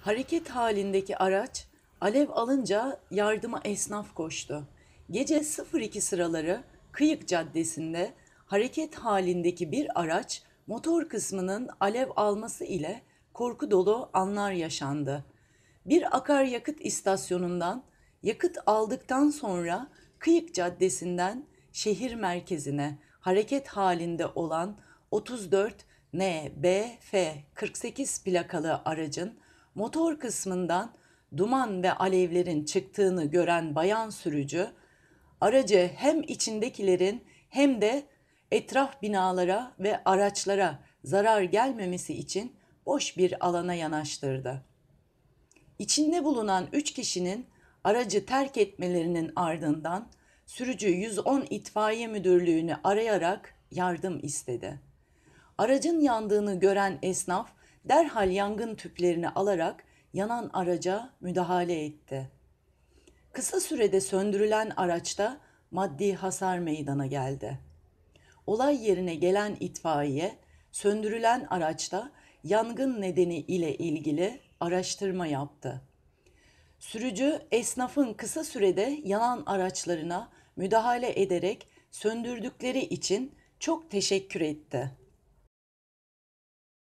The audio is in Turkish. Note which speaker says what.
Speaker 1: Hareket halindeki araç alev alınca yardıma esnaf koştu. Gece 02 sıraları Kıyık Caddesi'nde hareket halindeki bir araç motor kısmının alev alması ile korku dolu anlar yaşandı. Bir akaryakıt istasyonundan yakıt aldıktan sonra Kıyık Caddesi'nden şehir merkezine hareket halinde olan 34 NBF 48 plakalı aracın motor kısmından duman ve alevlerin çıktığını gören bayan sürücü aracı hem içindekilerin hem de etraf binalara ve araçlara zarar gelmemesi için boş bir alana yanaştırdı. İçinde bulunan üç kişinin aracı terk etmelerinin ardından sürücü 110 itfaiye müdürlüğünü arayarak yardım istedi. Aracın yandığını gören esnaf derhal yangın tüplerini alarak yanan araca müdahale etti. Kısa sürede söndürülen araçta maddi hasar meydana geldi. Olay yerine gelen itfaiye söndürülen araçta yangın nedeni ile ilgili araştırma yaptı. Sürücü esnafın kısa sürede yanan araçlarına müdahale ederek söndürdükleri için çok teşekkür etti.